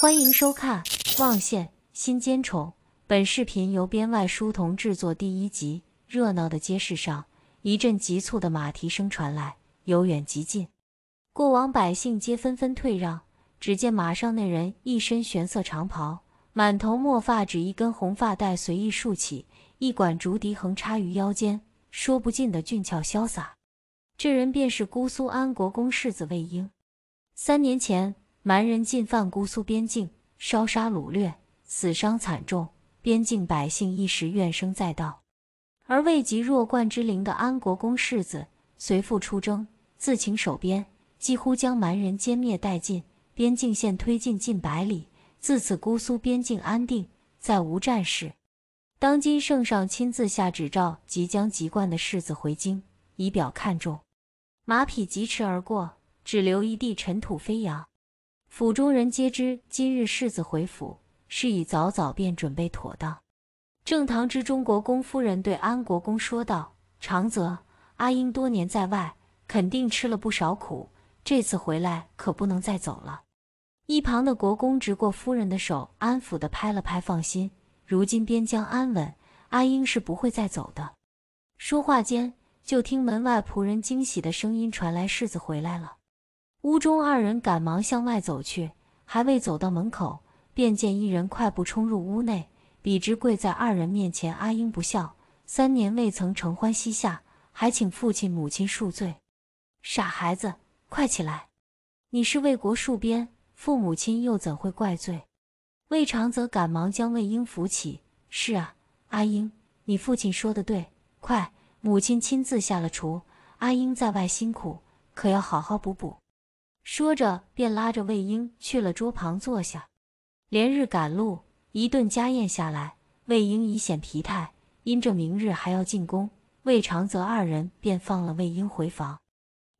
欢迎收看《望县新兼宠》。本视频由编外书童制作。第一集，热闹的街市上，一阵急促的马蹄声传来，由远及近，过往百姓皆纷纷退让。只见马上那人一身玄色长袍，满头墨发只一根红发带随意竖起，一管竹笛横插于腰间，说不尽的俊俏潇洒。这人便是姑苏安国公世子魏婴。三年前。蛮人进犯姑苏边境，烧杀掳掠，死伤惨重，边境百姓一时怨声载道。而未及弱冠之龄的安国公世子随父出征，自请守边，几乎将蛮人歼灭殆尽，边境线推进近百里。自此，姑苏边境安定，再无战事。当今圣上亲自下旨召即将籍冠的世子回京，以表看重。马匹疾驰而过，只留一地尘土飞扬。府中人皆知，今日世子回府，事已早早便准备妥当。正堂之中，国公夫人对安国公说道：“长泽阿英多年在外，肯定吃了不少苦，这次回来可不能再走了。”一旁的国公执过夫人的手，安抚的拍了拍：“放心，如今边疆安稳，阿英是不会再走的。”说话间，就听门外仆人惊喜的声音传来：“世子回来了。”屋中二人赶忙向外走去，还未走到门口，便见一人快步冲入屋内，笔直跪在二人面前：“阿英不孝，三年未曾承欢膝下，还请父亲母亲恕罪。”“傻孩子，快起来！你是为国戍边，父母亲又怎会怪罪？”魏长则赶忙将魏英扶起：“是啊，阿英，你父亲说的对，快，母亲亲自下了厨，阿英在外辛苦，可要好好补补。”说着，便拉着魏婴去了桌旁坐下。连日赶路，一顿家宴下来，魏婴已显疲态。因着明日还要进宫，魏长泽二人便放了魏婴回房。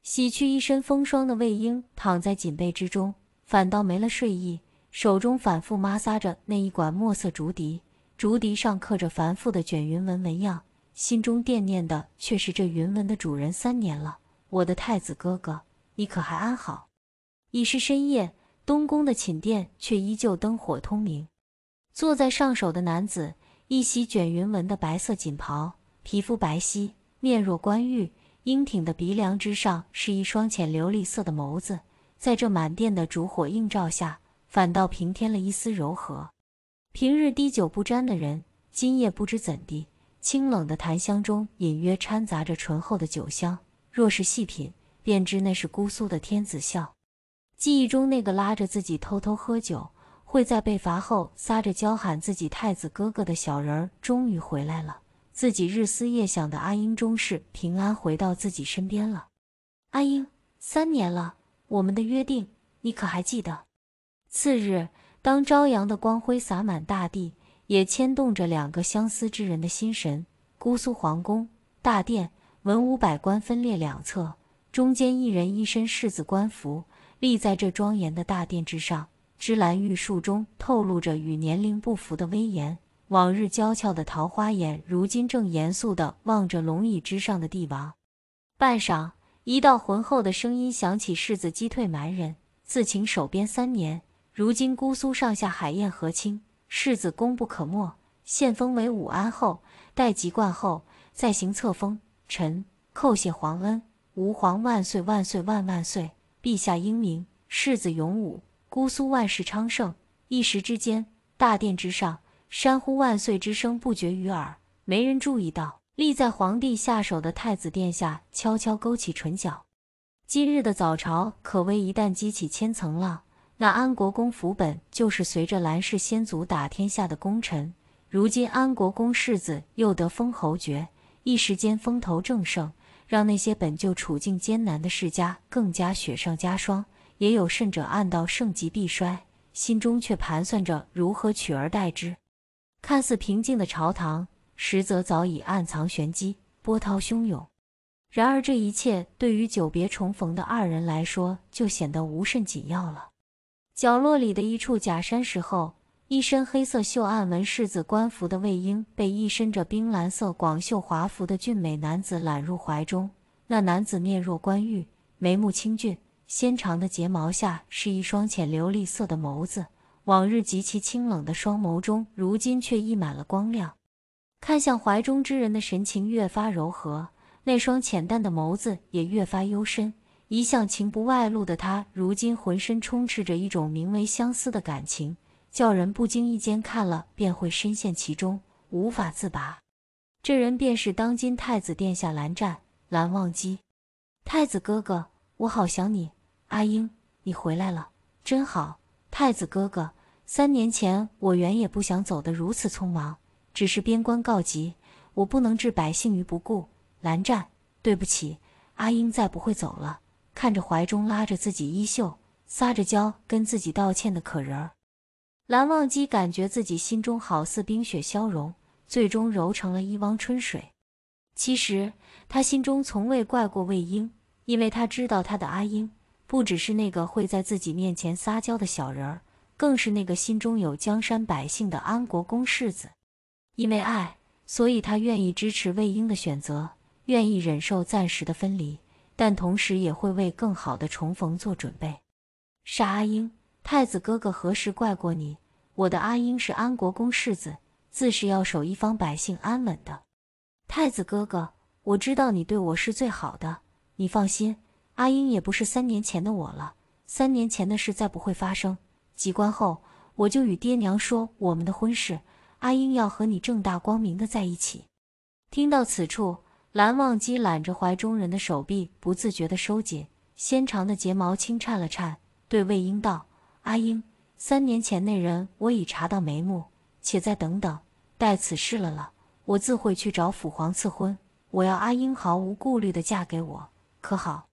洗去一身风霜的魏婴躺在锦被之中，反倒没了睡意，手中反复摩挲着那一管墨色竹笛。竹笛上刻着繁复的卷云纹纹样，心中惦念的却是这云纹的主人。三年了，我的太子哥哥，你可还安好？已是深夜，东宫的寝殿却依旧灯火通明。坐在上首的男子，一袭卷云纹的白色锦袍，皮肤白皙，面若冠玉，英挺的鼻梁之上是一双浅琉璃色的眸子，在这满殿的烛火映照下，反倒平添了一丝柔和。平日滴酒不沾的人，今夜不知怎地，清冷的檀香中隐约掺杂着醇厚的酒香，若是细品，便知那是姑苏的天子笑。记忆中那个拉着自己偷偷喝酒，会在被罚后撒着娇喊自己太子哥哥的小人儿终于回来了，自己日思夜想的阿英终是平安回到自己身边了。阿英，三年了，我们的约定，你可还记得？次日，当朝阳的光辉洒满大地，也牵动着两个相思之人的心神。姑苏皇宫大殿，文武百官分列两侧，中间一人，一身世子官服。立在这庄严的大殿之上，芝兰玉树中透露着与年龄不符的威严。往日娇俏的桃花眼，如今正严肃地望着龙椅之上的帝王。半晌，一道浑厚的声音响起：“世子击退蛮人，自请守边三年。如今姑苏上下海晏河清，世子功不可没。现封为武安侯，待籍贯后再行册封。”臣叩谢皇恩，吾皇万岁万岁万万岁。陛下英明，世子勇武，姑苏万世昌盛。一时之间，大殿之上“山呼万岁”之声不绝于耳。没人注意到，立在皇帝下手的太子殿下悄悄勾起唇角。今日的早朝可谓一旦激起千层浪。那安国公福本就是随着兰氏先祖打天下的功臣，如今安国公世子又得封侯爵，一时间风头正盛。让那些本就处境艰难的世家更加雪上加霜，也有甚者暗道盛极必衰，心中却盘算着如何取而代之。看似平静的朝堂，实则早已暗藏玄机，波涛汹涌。然而，这一切对于久别重逢的二人来说，就显得无甚紧要了。角落里的一处假山石后。一身黑色绣暗纹世子官服的魏婴被一身着冰蓝色广袖华服的俊美男子揽入怀中。那男子面若冠玉，眉目清俊，纤长的睫毛下是一双浅琉璃色的眸子。往日极其清冷的双眸中，如今却溢满了光亮。看向怀中之人的神情越发柔和，那双浅淡的眸子也越发幽深。一向情不外露的他，如今浑身充斥着一种名为相思的感情。叫人不经意间看了便会深陷其中，无法自拔。这人便是当今太子殿下蓝湛、蓝忘机。太子哥哥，我好想你。阿英，你回来了，真好。太子哥哥，三年前我原也不想走得如此匆忙，只是边关告急，我不能置百姓于不顾。蓝湛，对不起。阿英再不会走了。看着怀中拉着自己衣袖、撒着娇跟自己道歉的可人儿。蓝忘机感觉自己心中好似冰雪消融，最终揉成了一汪春水。其实他心中从未怪过魏婴，因为他知道他的阿英不只是那个会在自己面前撒娇的小人儿，更是那个心中有江山百姓的安国公世子。因为爱，所以他愿意支持魏婴的选择，愿意忍受暂时的分离，但同时也会为更好的重逢做准备。杀阿英，太子哥哥何时怪过你？我的阿英是安国公世子，自是要守一方百姓安稳的。太子哥哥，我知道你对我是最好的，你放心，阿英也不是三年前的我了。三年前的事再不会发生。几关后，我就与爹娘说我们的婚事，阿英要和你正大光明的在一起。听到此处，蓝忘机揽着怀中人的手臂不自觉的收紧，纤长的睫毛轻颤了颤，对魏婴道。阿英，三年前那人我已查到眉目，且再等等，待此事了了，我自会去找父皇赐婚。我要阿英毫无顾虑的嫁给我，可好？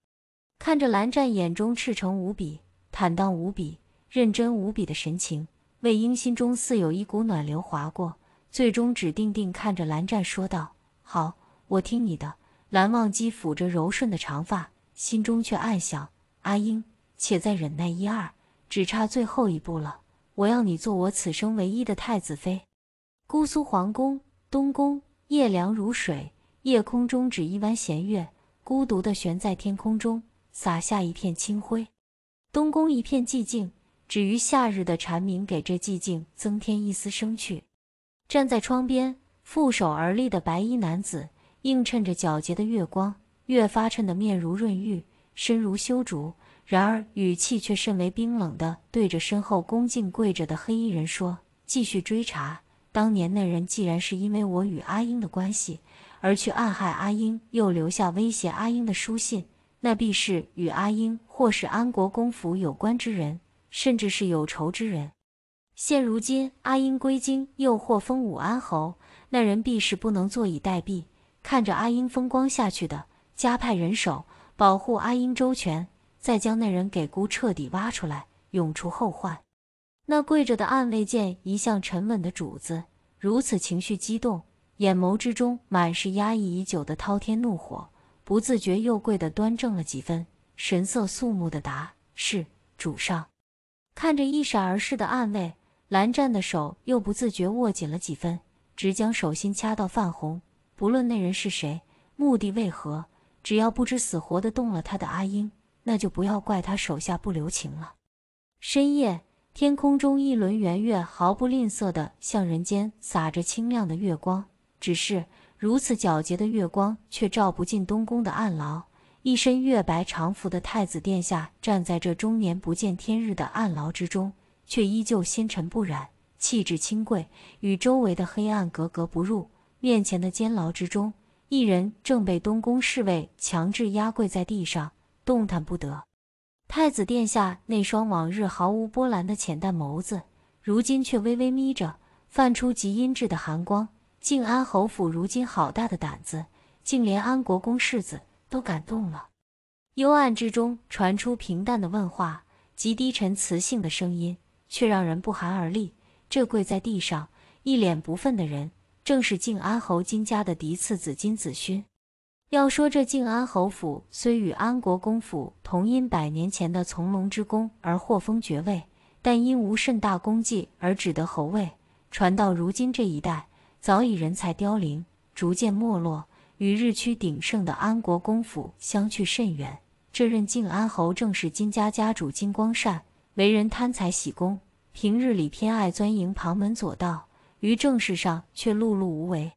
看着蓝湛眼中赤诚无比、坦荡无比、认真无比的神情，魏婴心中似有一股暖流划过，最终只定定看着蓝湛说道：“好，我听你的。”蓝忘机抚着柔顺的长发，心中却暗想：“阿英，且再忍耐一二。”只差最后一步了，我要你做我此生唯一的太子妃。姑苏皇宫东宫，夜凉如水，夜空中只一弯弦月，孤独的悬在天空中，洒下一片清辉。东宫一片寂静，只余夏日的蝉鸣给这寂静增添一丝生趣。站在窗边，负手而立的白衣男子，映衬着皎洁的月光，越发衬得面如润玉，身如修竹。然而语气却甚为冰冷地对着身后恭敬跪着的黑衣人说：“继续追查当年那人，既然是因为我与阿英的关系而去暗害阿英，又留下威胁阿英的书信，那必是与阿英或是安国公府有关之人，甚至是有仇之人。现如今阿英归京，又获封武安侯，那人必是不能坐以待毙，看着阿英风光下去的，加派人手保护阿英周全。”再将那人给姑彻底挖出来，永除后患。那跪着的暗卫见一向沉稳的主子如此情绪激动，眼眸之中满是压抑已久的滔天怒火，不自觉又跪得端正了几分，神色肃穆地答：“是，主上。”看着一闪而逝的暗卫，蓝湛的手又不自觉握紧了几分，直将手心掐到泛红。不论那人是谁，目的为何，只要不知死活地动了他的阿英，那就不要怪他手下不留情了。深夜，天空中一轮圆月毫不吝啬地向人间洒着清亮的月光，只是如此皎洁的月光却照不进东宫的暗牢。一身月白长服的太子殿下站在这终年不见天日的暗牢之中，却依旧纤尘不染，气质清贵，与周围的黑暗格格不入。面前的监牢之中，一人正被东宫侍卫强制压跪在地上。动弹不得。太子殿下那双往日毫无波澜的浅淡眸子，如今却微微眯着，泛出极阴鸷的寒光。靖安侯府如今好大的胆子，竟连安国公世子都敢动了。幽暗之中传出平淡的问话，极低沉磁性的声音，却让人不寒而栗。这跪在地上一脸不忿的人，正是靖安侯金家的嫡次子金子勋。要说这靖安侯府虽与安国公府同因百年前的从龙之功而获封爵位，但因无甚大功绩而只得侯位。传到如今这一代，早已人才凋零，逐渐没落，与日趋鼎盛的安国公府相去甚远。这任靖安侯正是金家家主金光善，为人贪财喜功，平日里偏爱钻营旁门左道，于政事上却碌碌无为。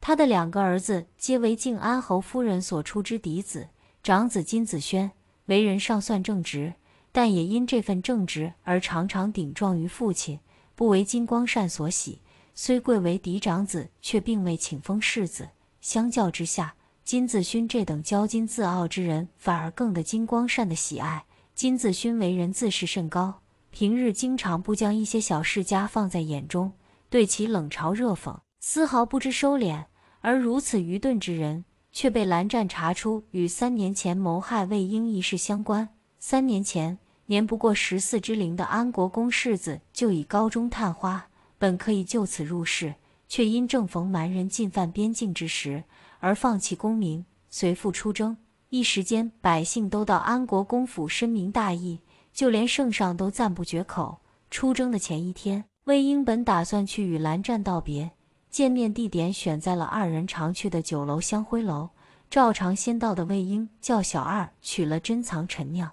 他的两个儿子皆为靖安侯夫人所出之嫡子，长子金子轩为人尚算正直，但也因这份正直而常常顶撞于父亲，不为金光善所喜。虽贵为嫡长子，却并未请封世子。相较之下，金子勋这等骄矜自傲之人，反而更得金光善的喜爱。金子勋为人自视甚高，平日经常不将一些小世家放在眼中，对其冷嘲热讽。丝毫不知收敛，而如此愚钝之人，却被蓝湛查出与三年前谋害魏婴一事相关。三年前，年不过十四之龄的安国公世子，就以高中探花，本可以就此入仕，却因正逢蛮人进犯边境之时，而放弃功名，随父出征。一时间，百姓都到安国公府深明大义，就连圣上都赞不绝口。出征的前一天，魏婴本打算去与蓝湛道别。见面地点选在了二人常去的酒楼香辉楼。照常先到的魏婴叫小二取了珍藏陈酿，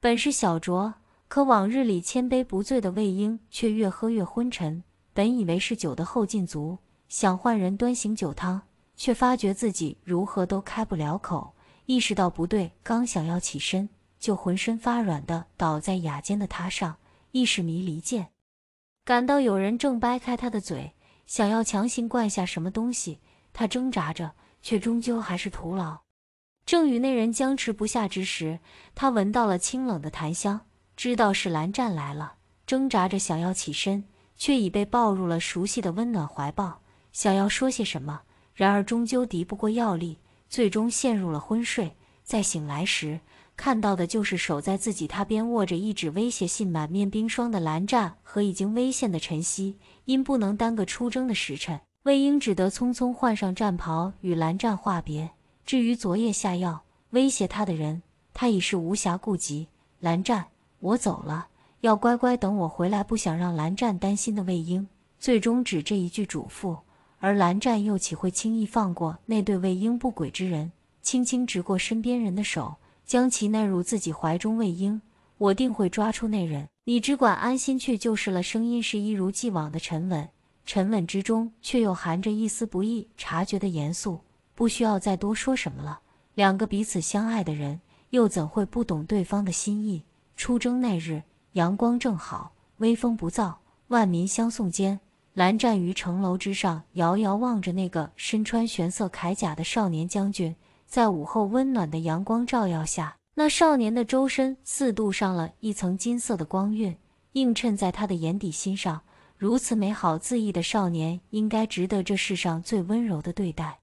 本是小酌，可往日里千杯不醉的魏婴却越喝越昏沉。本以为是酒的后劲足，想换人端醒酒汤，却发觉自己如何都开不了口。意识到不对，刚想要起身，就浑身发软的倒在雅间的榻上，意识迷离间，感到有人正掰开他的嘴。想要强行灌下什么东西，他挣扎着，却终究还是徒劳。正与那人僵持不下之时，他闻到了清冷的檀香，知道是蓝湛来了，挣扎着想要起身，却已被抱入了熟悉的温暖怀抱。想要说些什么，然而终究敌不过药力，最终陷入了昏睡。在醒来时。看到的就是守在自己榻边握着一纸威胁信、满面冰霜的蓝湛和已经危险的晨曦。因不能耽搁出征的时辰，魏婴只得匆匆换上战袍与蓝湛话别。至于昨夜下药威胁他的人，他已是无暇顾及。蓝湛，我走了，要乖乖等我回来。不想让蓝湛担心的魏婴，最终只这一句嘱咐。而蓝湛又岂会轻易放过那对魏婴不轨之人？轻轻执过身边人的手。将其纳入自己怀中喂鹰，我定会抓出那人，你只管安心去就是了。声音是一如既往的沉稳，沉稳之中却又含着一丝不易察觉的严肃。不需要再多说什么了，两个彼此相爱的人，又怎会不懂对方的心意？出征那日，阳光正好，微风不燥，万民相送间，蓝湛于城楼之上遥遥望着那个身穿玄色铠甲的少年将军。在午后温暖的阳光照耀下，那少年的周身似镀上了一层金色的光晕，映衬在他的眼底心上。如此美好恣意的少年，应该值得这世上最温柔的对待。